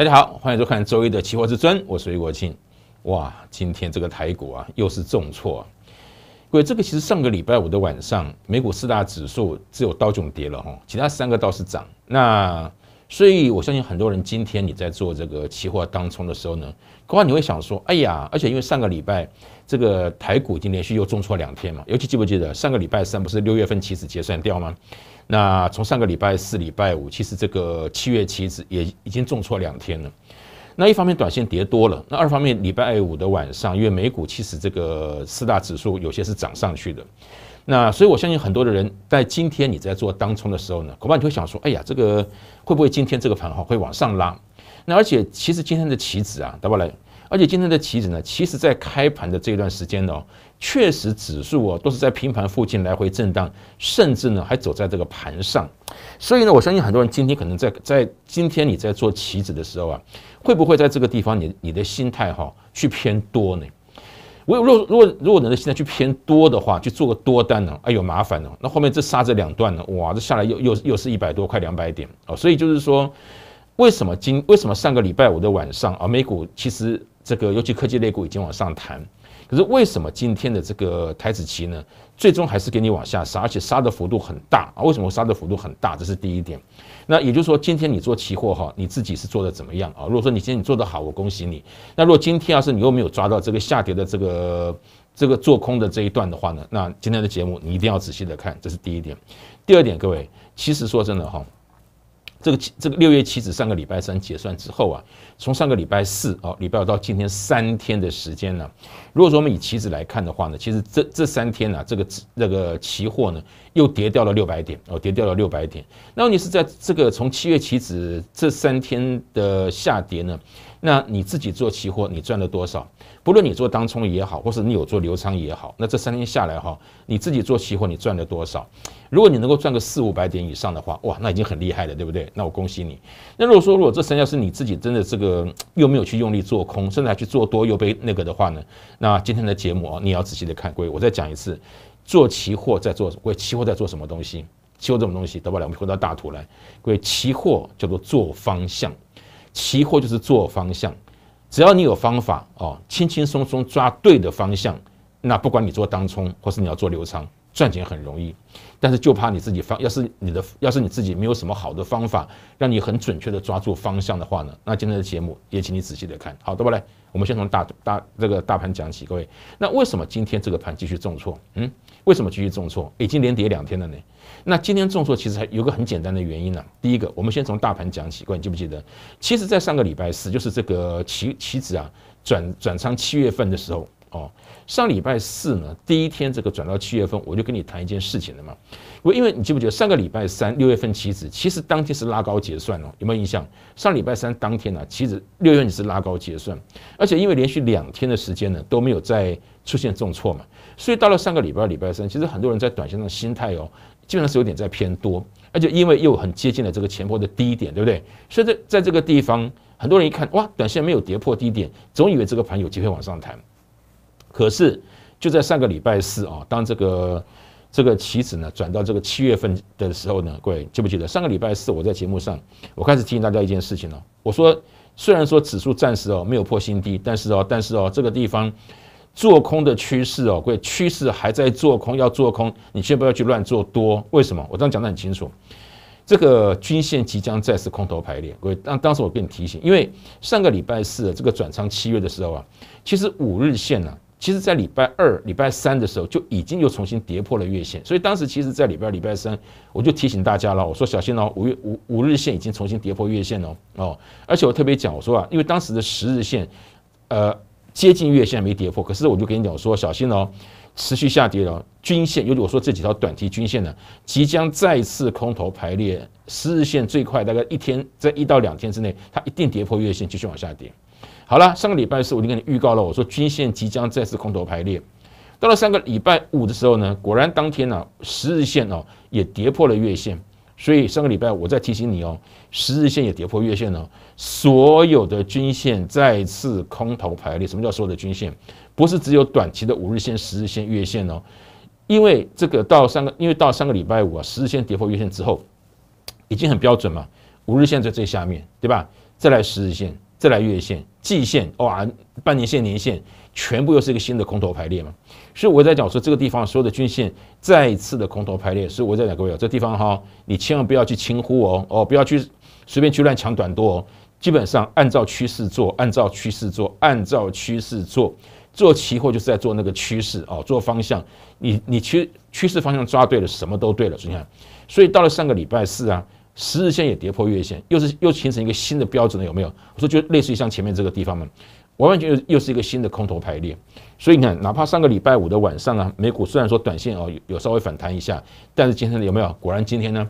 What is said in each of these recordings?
大家好，欢迎收看周一的期货至尊，我是于国庆。哇，今天这个台股啊，又是重挫。各位，这个其实上个礼拜五的晚上，美股四大指数只有道琼跌了哈，其他三个倒是涨。那所以，我相信很多人今天你在做这个期货当冲的时候呢，恐怕你会想说：哎呀，而且因为上个礼拜这个台股已经连续又重挫两天嘛，尤其记不记得上个礼拜三不是六月份起始结算掉吗？那从上个礼拜四、礼拜五，其实这个七月期指也已经重挫两天了。那一方面短线跌多了，那二方面礼拜五的晚上，因为美股其实这个四大指数有些是涨上去的。那所以，我相信很多的人在今天你在做当冲的时候呢，恐怕你会想说，哎呀，这个会不会今天这个盘哈会往上拉？那而且其实今天的棋子啊，对不来，而且今天的棋子呢，其实在开盘的这段时间呢。确实，指数哦都是在平盘附近来回震荡，甚至呢还走在这个盘上。所以呢，我相信很多人今天可能在在今天你在做棋子的时候啊，会不会在这个地方你你的心态哈去偏多呢？我如果如果如果你的心态去偏多的话，去做个多单呢，哎呦麻烦了，那后面这杀这两段呢，哇，这下来又又又是一百多快两百点哦。所以就是说，为什么今为什么上个礼拜五的晚上啊，美股其实这个尤其科技类股已经往上弹。可是为什么今天的这个台子期呢，最终还是给你往下杀，而且杀的幅度很大啊？为什么杀的幅度很大？这是第一点。那也就是说，今天你做期货哈，你自己是做的怎么样啊？如果说你今天你做的好，我恭喜你。那如果今天要是你又没有抓到这个下跌的这个这个做空的这一段的话呢？那今天的节目你一定要仔细的看，这是第一点。第二点，各位，其实说真的哈，这个这个六月期指上个礼拜三结算之后啊，从上个礼拜四啊，礼拜五到今天三天的时间呢。如果说我们以期指来看的话呢，其实这这三天呢，这个那个期货呢又跌掉了六百点哦，跌掉了六百点。那问题是在这个从七月期指这三天的下跌呢，那你自己做期货你赚了多少？不论你做当冲也好，或是你有做流仓也好，那这三天下来哈，你自己做期货你赚了多少？如果你能够赚个四五百点以上的话，哇，那已经很厉害了，对不对？那我恭喜你。那如果说如果这三要是你自己真的这个又没有去用力做空，甚至还去做多又被那个的话呢？那今天的节目啊，你要仔细的看，各位，我再讲一次，做期货在做，各位期货在做什么东西？期货这种东西，得不了，我们回到大图来，各位，期货叫做做方向，期货就是做方向，只要你有方法哦，轻轻松松抓对的方向，那不管你做当冲或是你要做流仓，赚钱很容易。但是就怕你自己方，要是你的要是你自己没有什么好的方法，让你很准确的抓住方向的话呢？那今天的节目也请你仔细的看，好，对不来。我们先从大大这个大盘讲起，各位，那为什么今天这个盘继续重挫？嗯，为什么继续重挫？已经连跌两天了呢？那今天重挫其实还有个很简单的原因呢。第一个，我们先从大盘讲起，各位记不记得？其实在上个礼拜四，就是这个棋棋子啊转转仓七月份的时候哦，上礼拜四呢第一天这个转到七月份，我就跟你谈一件事情了嘛。我因为你记不记得上个礼拜三六月份期指，其实当天是拉高结算哦，有没有印象？上礼拜三当天呢，期指六月份是拉高结算，而且因为连续两天的时间呢都没有再出现重挫嘛，所以到了上个礼拜礼拜三，其实很多人在短线上心态哦，基本上是有点在偏多，而且因为又很接近了这个前波的低点，对不对？所以在在这个地方，很多人一看哇，短线没有跌破低点，总以为这个盘有机会往上弹，可是就在上个礼拜四啊，当这个。这个棋子呢，转到这个七月份的时候呢，各位记不记得？上个礼拜四我在节目上，我开始提醒大家一件事情哦。我说，虽然说指数暂时哦没有破新低，但是哦，但是哦，这个地方做空的趋势哦，各位趋势还在做空，要做空，你先不要去乱做多。为什么？我刚样讲的很清楚，这个均线即将再次空头排列。各位，当当时我跟你提醒，因为上个礼拜四这个转仓七月的时候啊，其实五日线呢。其实，在礼拜二、礼拜三的时候，就已经又重新跌破了月线，所以当时其实，在礼拜二、礼拜三，我就提醒大家了，我说小心哦，五月五五日线已经重新跌破月线哦哦，而且我特别讲，我说啊，因为当时的十日线，呃，接近月线没跌破，可是我就跟你讲说，小心哦，持续下跌了，均线，尤其我说这几条短期均线呢，即将再次空头排列，十日线最快大概一天，在一到两天之内，它一定跌破月线，继续往下跌。好了，上个礼拜四我就跟你预告了，我说均线即将再次空头排列。到了上个礼拜五的时候呢，果然当天呢，十日线哦也跌破了月线。所以上个礼拜我再提醒你哦，十日线也跌破月线了，所有的均线再次空头排列。什么叫所有的均线？不是只有短期的五日线、十日线、月线哦，因为这个到上个因为到上个礼拜五啊，十日线跌破月线之后，已经很标准嘛，五日线在最下面，对吧？再来十日线。再来月线、季线，哇，半年线、年线，全部又是一个新的空头排列嘛。所以我在讲说，这个地方所有的均线再一次的空头排列。所以我在讲各位啊，这地方哈，你千万不要去轻忽哦，哦，不要去随便去乱抢短多哦。基本上按照趋势做，按照趋势做，按照趋势做。做期货就是在做那个趋势哦，做方向。你你趋趋势方向抓对了，什么都对了。所以啊，所以到了上个礼拜四啊。十日线也跌破月线，又是又形成一个新的标准了，有没有？我说就类似于像前面这个地方嘛，完完全又又是一个新的空头排列。所以你看，哪怕上个礼拜五的晚上啊，美股虽然说短线哦有有稍微反弹一下，但是今天有没有？果然今天呢，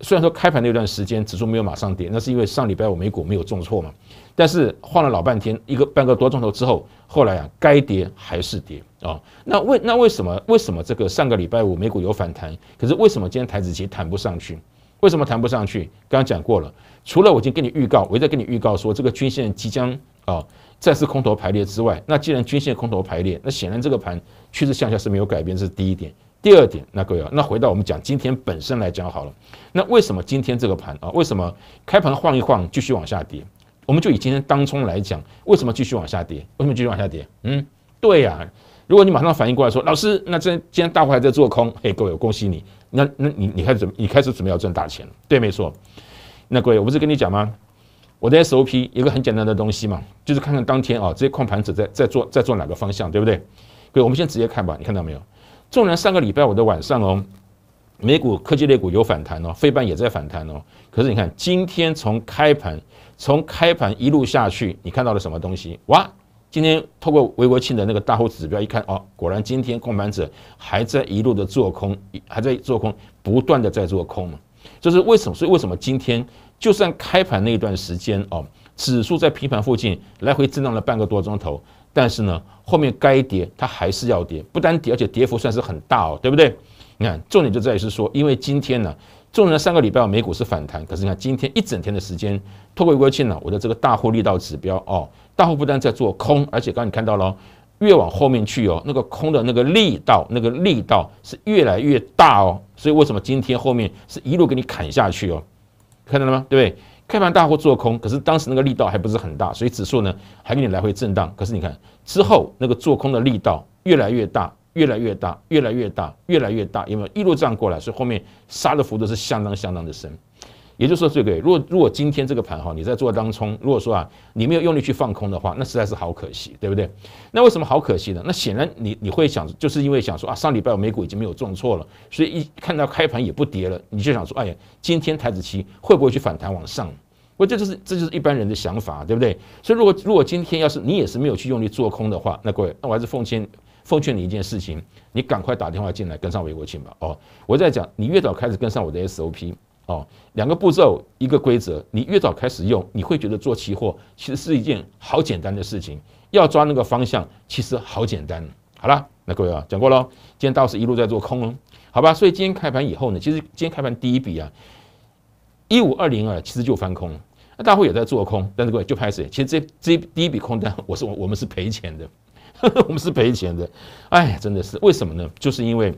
虽然说开盘那段时间指数没有马上跌，那是因为上礼拜五美股没有重挫嘛。但是晃了老半天，一个半个多钟头之后，后来啊该跌还是跌啊。那为那为什么为什么这个上个礼拜五美股有反弹，可是为什么今天台子期弹不上去？为什么谈不上去？刚刚讲过了，除了我已经跟你预告，我在跟你预告说这个均线即将啊再次空头排列之外，那既然均线空头排列，那显然这个盘趋势向下是没有改变，这是第一点。第二点，那各位，那回到我们讲今天本身来讲好了。那为什么今天这个盘啊？为什么开盘晃一晃继续往下跌？我们就以今天当冲来讲，为什么继续往下跌？为什么继续往下跌？嗯，对呀。如果你马上反应过来说，老师，那这今天大户还在做空，嘿，各位，恭喜你。那那你你开始准你开始准备要赚大钱了？对，没错。那各位，我不是跟你讲吗？我的 SOP 一个很简单的东西嘛，就是看看当天啊这些控盘者在在做在做哪个方向，对不对？各位，我们先直接看吧。你看到没有？纵然上个礼拜五的晚上哦，美股科技类股有反弹哦，非半也在反弹哦。可是你看今天从开盘从开盘一路下去，你看到了什么东西？哇！今天透过韦国庆的那个大户指标一看哦，果然今天控盘者还在一路的做空，还在做空，不断的在做空嘛。就是为什么？所以为什么今天就算开盘那一段时间哦，指数在平盘附近来回震荡了半个多钟头，但是呢，后面该跌它还是要跌，不单跌，而且跌幅算是很大哦，对不对？你看，重点就在于是说，因为今天呢。纵然上个礼拜美股是反弹，可是你看今天一整天的时间，透过微信呢，我的这个大户力道指标哦，大户不但在做空，而且刚刚你看到了，越往后面去哦，那个空的那个力道，那个力道是越来越大哦。所以为什么今天后面是一路给你砍下去哦？看到了吗？对不对？开盘大户做空，可是当时那个力道还不是很大，所以指数呢还给你来回震荡。可是你看之后那个做空的力道越来越大。越来越大，越来越大，越来越大，因为一路这样过来，所以后面杀的幅度是相当相当的深。也就是说，这个如果如果今天这个盘哈，你在做当冲，如果说啊，你没有用力去放空的话，那实在是好可惜，对不对？那为什么好可惜呢？那显然你你会想，就是因为想说啊，上礼拜美股已经没有重挫了，所以一看到开盘也不跌了，你就想说，哎呀，今天台子期会不会去反弹往上？我这就是这就是一般人的想法，对不对？所以如果如果今天要是你也是没有去用力做空的话，那各位，那我还是奉劝。奉劝你一件事情，你赶快打电话进来跟上韦国清吧。哦，我在讲，你越早开始跟上我的 SOP 哦，两个步骤，一个规则，你越早开始用，你会觉得做期货其实是一件好简单的事情。要抓那个方向，其实好简单。好了，那各位啊，讲过了，今天道士一路在做空哦，好吧？所以今天开盘以后呢，其实今天开盘第一笔啊，一五二零啊，其实就翻空了。那大家也在做空，但是各位就拍谁？其实这这第一笔空单，我说我们是赔钱的。我们是赔钱的，哎，真的是为什么呢？就是因为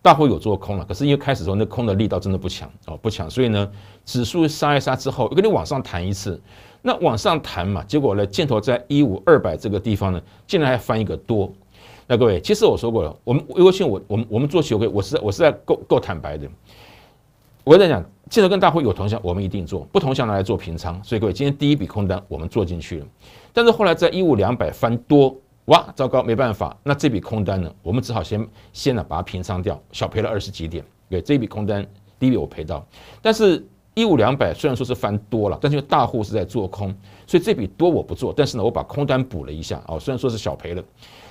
大会有做空了，可是因为开始时候那空的力道真的不强哦，不强，所以呢，指数杀一杀之后，给你往上弹一次，那往上弹嘛，结果呢，箭头在一五二百这个地方呢，竟然还翻一个多。那各位，其实我说过了，我们尤国我我们我们做期会，我是在我是在够够坦白的。我在讲，箭头跟大会有同向，我们一定做；不同向的来做平仓。所以各位，今天第一笔空单我们做进去了。但是后来在一五两百翻多，哇，糟糕，没办法，那这笔空单呢，我们只好先先呢把它平仓掉，小赔了二十几点，对，这笔空单第一笔我赔到。但是一五两百虽然说是翻多了，但是大户是在做空，所以这笔多我不做，但是呢我把空单补了一下哦，虽然说是小赔了，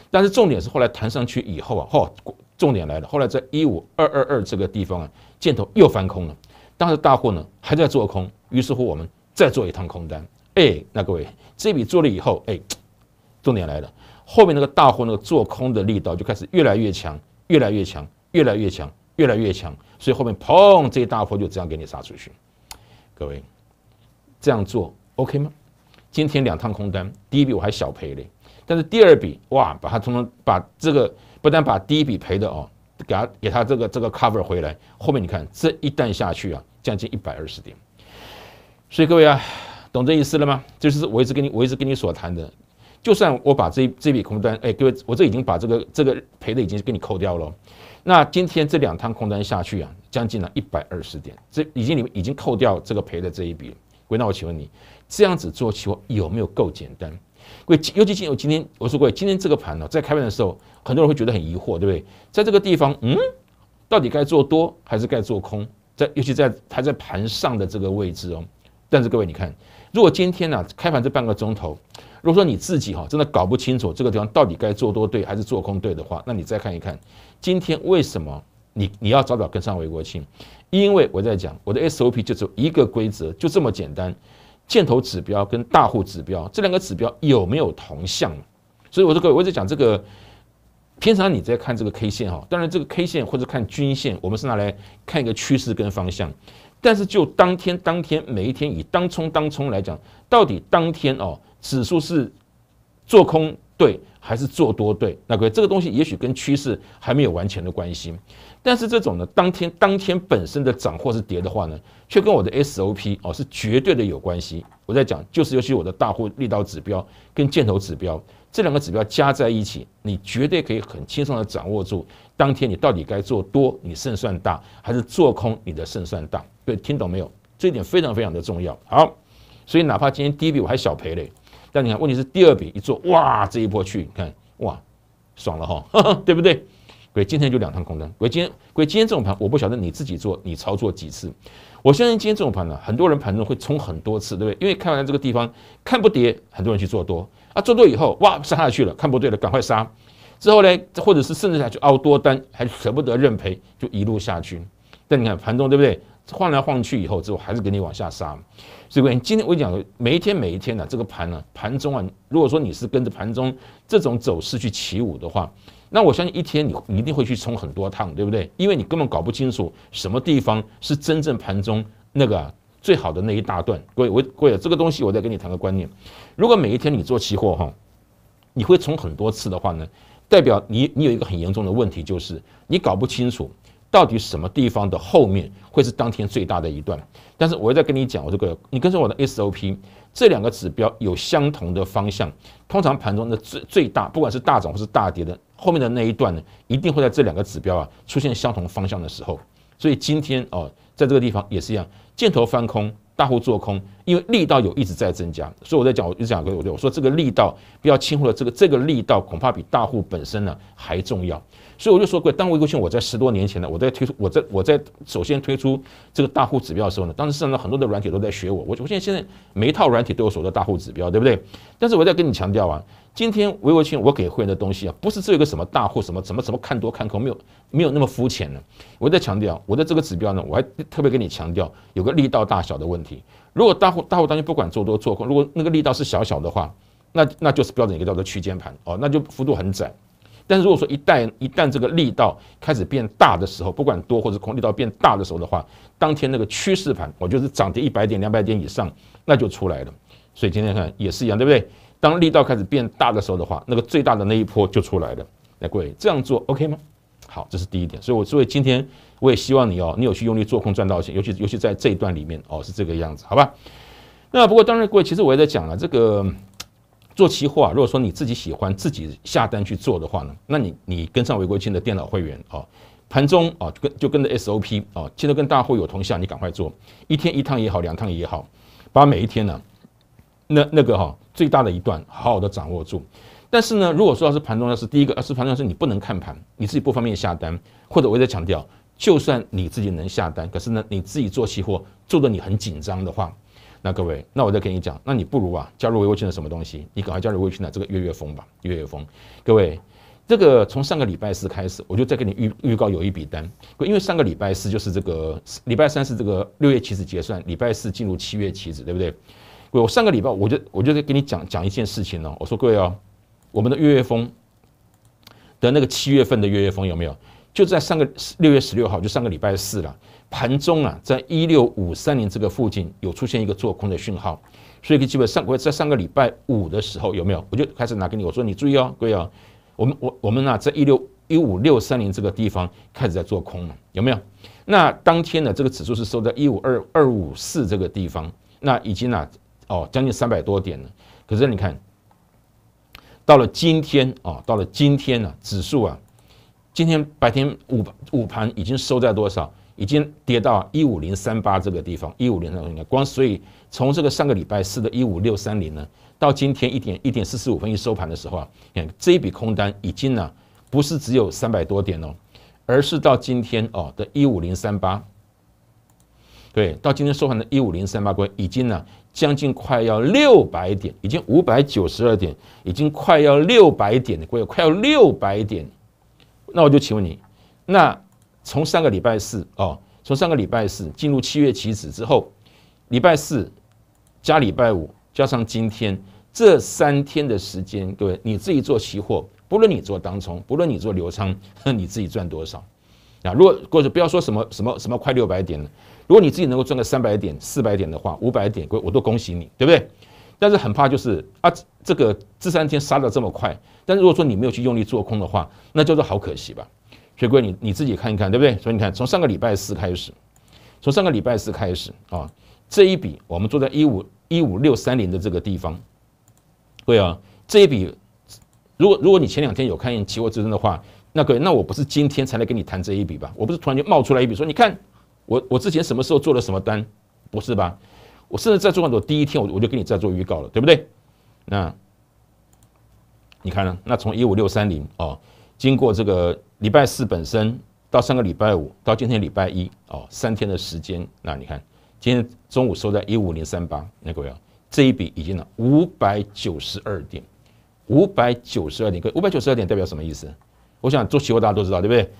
但是重点是后来弹上去以后啊，嚯，重点来了，后来在一五二二二这个地方啊，箭头又翻空了，当时大户呢还在做空，于是乎我们再做一趟空单。哎，那各位，这笔做了以后，哎，重点来了，后面那个大货那个做空的力道就开始越来越强，越来越强，越来越强，越来越强，所以后面砰，这一大波就这样给你杀出去。各位，这样做 OK 吗？今天两趟空单，第一笔我还小赔嘞，但是第二笔哇，把它通通把这个不但把第一笔赔的哦，给他给他这个这个 cover 回来，后面你看这一旦下去啊，将近一百二十点，所以各位啊。懂这意思了吗？就是我一直跟你我一直跟你所谈的，就算我把这这笔空单，哎，各位，我这已经把这个这个赔的已经给你扣掉了。那今天这两趟空单下去啊，将近了一百二十点，这已经你们已经扣掉这个赔的这一笔喂，那我请问你，这样子做期货有没有够简单？各尤其今我今天我说过，今天这个盘呢，在开盘的时候，很多人会觉得很疑惑，对不对？在这个地方，嗯，到底该做多还是该做空？在尤其在还在盘上的这个位置哦。但是各位，你看。如果今天呢开盘这半个钟头，如果说你自己哈真的搞不清楚这个地方到底该做多对还是做空对的话，那你再看一看今天为什么你你要早早跟上韦国庆，因为我在讲我的 SOP 就只有一个规则，就这么简单，箭头指标跟大户指标这两个指标有没有同向？所以我说各位我在讲这个，平常你在看这个 K 线哈，当然这个 K 线或者看均线，我们是拿来看一个趋势跟方向。但是就当天当天每一天以当冲当冲来讲，到底当天哦指数是做空对还是做多对？那个这个东西也许跟趋势还没有完全的关系，但是这种呢，当天当天本身的涨或是跌的话呢，却跟我的 SOP 哦是绝对的有关系。我在讲就是尤其我的大户力道指标跟箭头指标这两个指标加在一起，你绝对可以很轻松的掌握住当天你到底该做多，你胜算大还是做空，你的胜算大。对，听懂没有？这一点非常非常的重要。好，所以哪怕今天第一笔我还小赔嘞，但你看，问题是第二笔一做，哇，这一波去，你看，哇，爽了哈，对不对？所以今天就两趟空单。鬼今所以今天这种盘，我不晓得你自己做，你操作几次。我相信今天这种盘呢，很多人盘中会冲很多次，对不对？因为看完了这个地方看不跌，很多人去做多，啊，做多以后，哇，杀下去了，看不对了，赶快杀。之后呢，或者是甚至下去凹多单，还舍不得认赔，就一路下去。但你看盘中，对不对？晃来晃去以后，之后还是给你往下杀。所以各位，今天我讲每一天每一天呢，这个盘呢，盘中啊，如果说你是跟着盘中这种走势去起舞的话，那我相信一天你一定会去冲很多趟，对不对？因为你根本搞不清楚什么地方是真正盘中那个最好的那一大段。各位，我，各位，这个东西我再跟你谈个观念：如果每一天你做期货哈，你会冲很多次的话呢，代表你你有一个很严重的问题，就是你搞不清楚。到底什么地方的后面会是当天最大的一段？但是我要再跟你讲，我这个你跟着我的 SOP，这两个指标有相同的方向，通常盘中的最最大，不管是大涨或是大跌的后面的那一段呢，一定会在这两个指标啊出现相同方向的时候。所以今天哦，在这个地方也是一样，箭头翻空，大户做空，因为力道有一直在增加，所以我在讲我就讲给我我说这个力道不要轻忽了，这个这个力道恐怕比大户本身呢还重要。所以我就说过，当维国庆我在十多年前呢，我在推出我在我在首先推出这个大户指标的时候呢，当时市场上很多的软体都在学我。我我现在现在每一套软体都有所谓的大户指标，对不对？但是我在跟你强调啊，今天维国信我给会员的东西啊，不是这一个什么大户什么什么什么看多看空没有没有那么肤浅的。我在强调，我的这个指标呢，我还特别跟你强调有个力道大小的问题。如果大户大户当天不管做多做空，如果那个力道是小小的话，那那就是标准一个叫做区间盘哦，那就幅度很窄。但是如果说一旦一旦这个力道开始变大的时候，不管多或者空力道变大的时候的话，当天那个趋势盘，我就是涨跌一百点两百点以上，那就出来了。所以今天看也是一样，对不对？当力道开始变大的时候的话，那个最大的那一波就出来了。那各位这样做 OK 吗？好，这是第一点。所以，我所以今天我也希望你哦，你有去用力做空赚到钱，尤其尤其在这一段里面哦，是这个样子，好吧？那不过当然，各位其实我也在讲了这个。做期货啊，如果说你自己喜欢自己下单去做的话呢，那你你跟上韦国清的电脑会员哦，盘中啊就跟就跟着 SOP 啊，记得跟大户有同向，你赶快做，一天一趟也好，两趟也好，把每一天呢那那个哈最大的一段好好的掌握住。但是呢，如果说要是盘中要是第一个，要是盘中要是你不能看盘，你自己不方便下单，或者我在强调，就算你自己能下单，可是呢你自己做期货做的你很紧张的话。那各位，那我再跟你讲，那你不如啊加入微信群的什么东西？你赶快加入微信群的这个月月风吧，月月风。各位，这个从上个礼拜四开始，我就再给你预预告有一笔单。因为上个礼拜四就是这个礼拜三是这个六月期指结算，礼拜四进入七月期指，对不对？各位，我上个礼拜我就我就在跟你讲讲一件事情哦，我说各位哦，我们的月月风的那个七月份的月月风有没有？就在上个六月十六号，就上个礼拜四了。盘中啊，在一六五三零这个附近有出现一个做空的讯号，所以基本上我在上个礼拜五的时候有没有，我就开始拿给你我说你注意哦，各位哦，我们我我们呢，在一六一五六三零这个地方开始在做空了，有没有？那当天呢，这个指数是收在一五二二五四这个地方，那已经啊，哦，将近三百多点了。可是你看，到了今天啊，到了今天啊，指数啊，今天白天午午盘已经收在多少？已经跌到一五零三八这个地方，一五零三八，光所以从这个上个礼拜四的一五六三零呢，到今天一点一点四十五分一收盘的时候啊，你看这一笔空单已经呢不是只有三百多点哦，而是到今天哦的一五零三八，对，到今天收盘的一五零三八，关已经呢将近快要六百点，已经五百九十二点，已经快要六百点的光，快要六百点，那我就请问你，那？从上个礼拜四哦，从上个礼拜四进入七月起止之后，礼拜四加礼拜五加上今天这三天的时间，各位你自己做期货，不论你做当冲，不论你做流仓，你自己赚多少啊？如果或者不要说什么什么什么快六百点，了，如果你自己能够赚个三百点、四百点的话，五百点我我都恭喜你，对不对？但是很怕就是啊，这个这三天杀的这么快，但是如果说你没有去用力做空的话，那就做好可惜吧。学贵你你自己看一看，对不对？所以你看，从上个礼拜四开始，从上个礼拜四开始啊，这一笔我们做在一五一五六三零的这个地方，对啊，这一笔，如果如果你前两天有看见期货之争的话，那个那我不是今天才来跟你谈这一笔吧？我不是突然就冒出来一笔说，你看我我之前什么时候做了什么单？不是吧？我甚至在做动多第一天，我我就跟你在做预告了，对不对？那你看呢？那从一五六三零啊。经过这个礼拜四本身到上个礼拜五到今天礼拜一哦三天的时间，那你看今天中午收在一五零三八，那个位这一笔已经了五百九十二点，五百九十二点五百九十二点代表什么意思？我想做期货大家都知道对不对？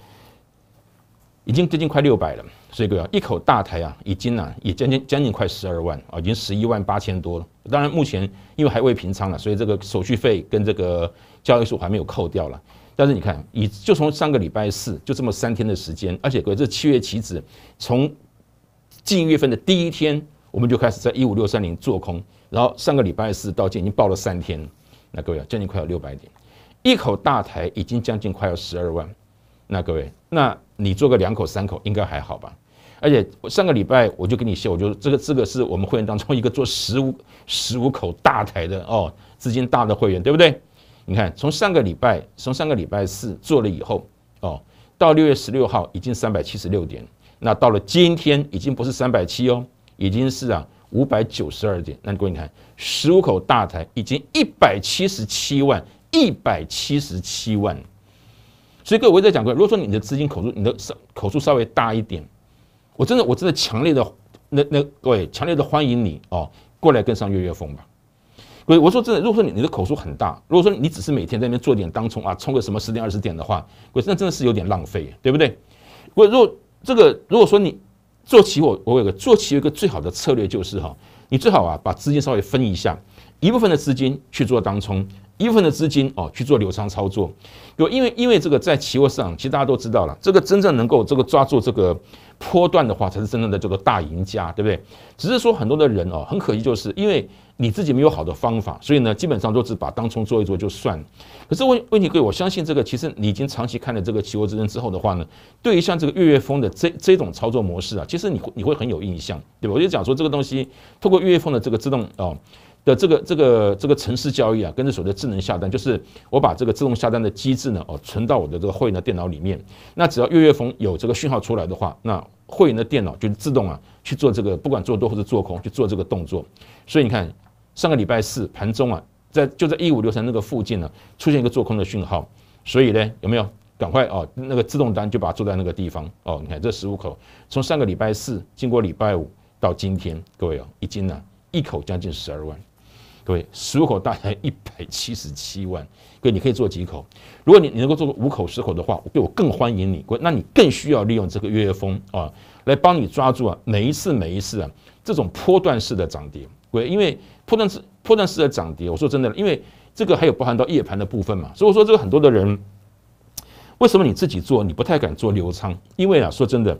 已经接近快六百了，所以各位一口大台啊已经呢也将近将近快十二万啊，已经十一万八千多了。当然目前因为还未平仓了，所以这个手续费跟这个交易数还没有扣掉了。但是你看，以就从上个礼拜四就这么三天的时间，而且各位，这七月起止，从七月份的第一天，我们就开始在一五六三零做空，然后上个礼拜四到今已经爆了三天，那各位将近快要六百点，一口大台已经将近快要十二万，那各位，那你做个两口三口应该还好吧？而且上个礼拜我就跟你秀，就这个这个是我们会员当中一个做十五十五口大台的哦，资金大的会员，对不对？你看，从上个礼拜，从上个礼拜四做了以后，哦，到六月十六号已经三百七十六点，那到了今天已经不是三百七哦，已经是啊五百九十二点。那各位你看，十五口大台已经一百七十七万，一百七十七万。所以各位我在讲过，如果说你的资金口数你的口数稍微大一点，我真的我真的强烈的那那各位强烈的欢迎你哦，过来跟上月月风吧。我我说真的，如果说你你的口数很大，如果说你只是每天在那边做点当冲啊，冲个什么十点二十点的话，鬼那真的是有点浪费，对不对？我如果这个如果说你做期货，我有个做期货一个最好的策略就是哈，你最好啊把资金稍微分一下，一部分的资金去做当冲，一部分的资金哦去做流仓操作。因为因为因为这个在期货市场，其实大家都知道了，这个真正能够这个抓住这个波段的话，才是真正的叫做大赢家，对不对？只是说很多的人哦，很可惜就是因为。你自己没有好的方法，所以呢，基本上都是把当冲做一做就算了。可是问问题各位，我相信这个其实你已经长期看了这个期货之争之后的话呢，对于像这个月月峰的这这种操作模式啊，其实你会你会很有印象，对吧？我就讲说这个东西，通过月月峰的这个自动哦。的这个这个这个城市交易啊，跟着所谓的智能下单，就是我把这个自动下单的机制呢，哦，存到我的这个会员的电脑里面。那只要月月峰有这个讯号出来的话，那会员的电脑就自动啊去做这个，不管做多或者做空，去做这个动作。所以你看，上个礼拜四盘中啊，在就在一五六三那个附近呢，出现一个做空的讯号，所以呢，有没有赶快哦，那个自动单就把它做在那个地方哦？你看这十五口，从上个礼拜四经过礼拜五到今天，各位哦，已经呢一口将近十二万。各位，十五口大概一百七十七万。各位，你可以做几口？如果你你能够做到五口、十口的话，对我更欢迎你。各位，那你更需要利用这个月月风啊，来帮你抓住啊每一次、每一次啊这种波段式的涨跌。各位，因为波段式、波段式的涨跌，我说真的，因为这个还有包含到夜盘的部分嘛。所以说，这个很多的人为什么你自己做，你不太敢做流仓？因为啊，说真的，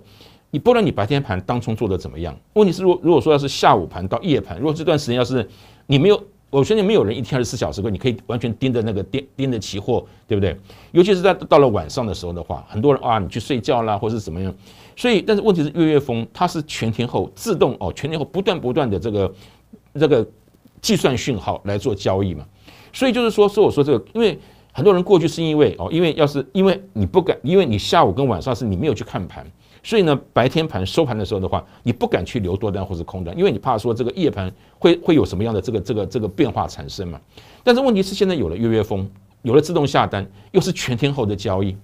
你不论你白天盘当中做的怎么样，问题是，如果如果说要是下午盘到夜盘，如果这段时间要是你没有我相信没有人一天二十四小时你可以完全盯着那个盯盯着期货，对不对？尤其是在到了晚上的时候的话，很多人啊，你去睡觉啦，或是怎么样。所以，但是问题是，月月峰它是全天候自动哦，全天候不断不断的这个这个计算讯号来做交易嘛。所以就是说，说我说这个，因为很多人过去是因为哦，因为要是因为你不敢，因为你下午跟晚上是你没有去看盘。所以呢，白天盘收盘的时候的话，你不敢去留多单或者空单，因为你怕说这个夜盘会会有什么样的这个这个这个变化产生嘛。但是问题是现在有了约约风，有了自动下单，又是全天候的交易，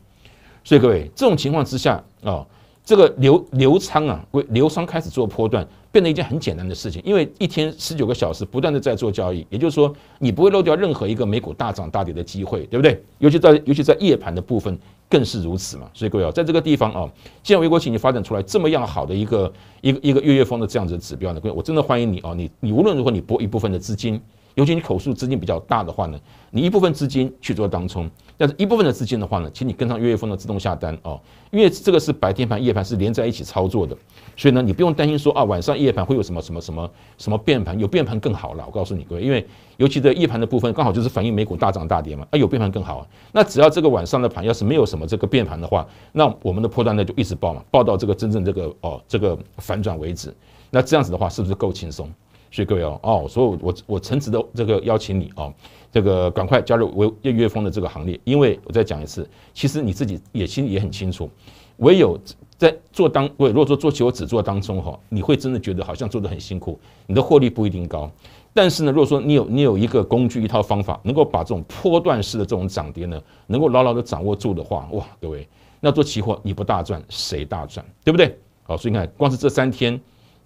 所以各位这种情况之下啊，这个流流仓啊，为流仓开始做波段。变成一件很简单的事情，因为一天十九个小时不断的在做交易，也就是说你不会漏掉任何一个美股大涨大跌的机会，对不对？尤其在尤其在夜盘的部分更是如此嘛。所以各位啊，在这个地方啊，现在维国企你发展出来这么样好的一个一个一个月月风的这样子的指标呢，各位我真的欢迎你哦，你你无论如何你拨一部分的资金。尤其你口述资金比较大的话呢，你一部分资金去做当冲，但是一部分的资金的话呢，请你跟上月月峰的自动下单哦，因为这个是白天盘、夜盘是连在一起操作的，所以呢，你不用担心说啊，晚上夜盘会有什么什么什么什么变盘，有变盘更好了。我告诉你各位，因为尤其在夜盘的部分，刚好就是反映美股大涨大跌嘛，啊，有变盘更好。那只要这个晚上的盘要是没有什么这个变盘的话，那我们的破断呢就一直爆嘛，爆到这个真正这个哦这个反转为止，那这样子的话是不是够轻松？所以各位哦哦，所以我我诚挚的这个邀请你哦，这个赶快加入我叶月峰的这个行列，因为我再讲一次，其实你自己也心里也很清楚，唯有在做当，如果说做期货只做当中哈，你会真的觉得好像做的很辛苦，你的获利不一定高，但是呢，如果说你有你有一个工具一套方法，能够把这种波段式的这种涨跌呢，能够牢牢的掌握住的话，哇，各位，那做期货你不大赚谁大赚，对不对？好，所以你看，光是这三天。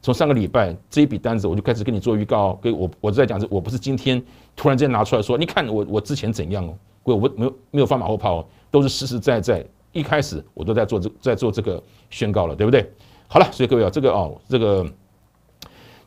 从上个礼拜这一笔单子，我就开始跟你做预告，跟我我在讲，是我不是今天突然间拿出来说，你看我我之前怎样哦，我我没有没有放马后炮，都是实实在在，一开始我都在做这在做这个宣告了，对不对？好了，所以各位啊，这个哦，这个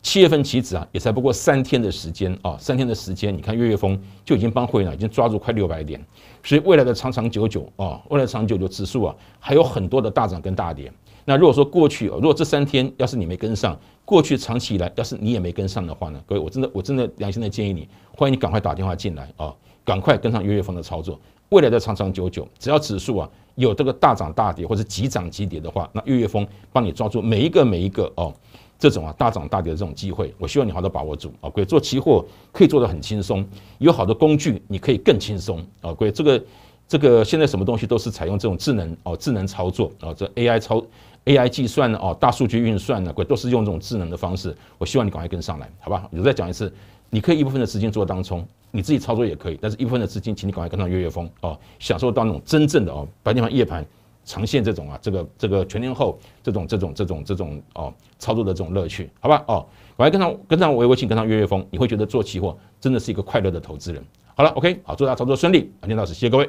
七月份起止啊，也才不过三天的时间啊，三天的时间，你看月月峰就已经帮会员已经抓住快六百点，所以未来的长长久久啊，未来长久久指数啊，还有很多的大涨跟大跌。那如果说过去，如果这三天要是你没跟上，过去长期以来要是你也没跟上的话呢？各位，我真的，我真的良心的建议你，欢迎你赶快打电话进来啊，赶快跟上月月峰的操作。未来的长长久久，只要指数啊有这个大涨大跌或者急涨急跌的话，那月月峰帮你抓住每一个每一个哦这种啊大涨大跌的这种机会，我希望你好好把握住啊！各位，做期货可以做的很轻松，有好的工具你可以更轻松啊！各位，这个这个现在什么东西都是采用这种智能哦，智能操作啊，这 AI 操。AI 计算呢？哦，大数据运算呢？鬼都是用这种智能的方式。我希望你赶快跟上来，好吧？我再讲一次，你可以一部分的时间做当冲，你自己操作也可以，但是一部分的资金，请你赶快跟上月月风哦，享受到那种真正的哦白天盘、夜盘、长线这种啊，这个这个全天候这种这种这种这种哦操作的这种乐趣，好吧？哦，赶快跟上跟上我微信，跟上月月风，你会觉得做期货真的是一个快乐的投资人。好了，OK，好，祝大家操作顺利，明天到此，谢谢各位。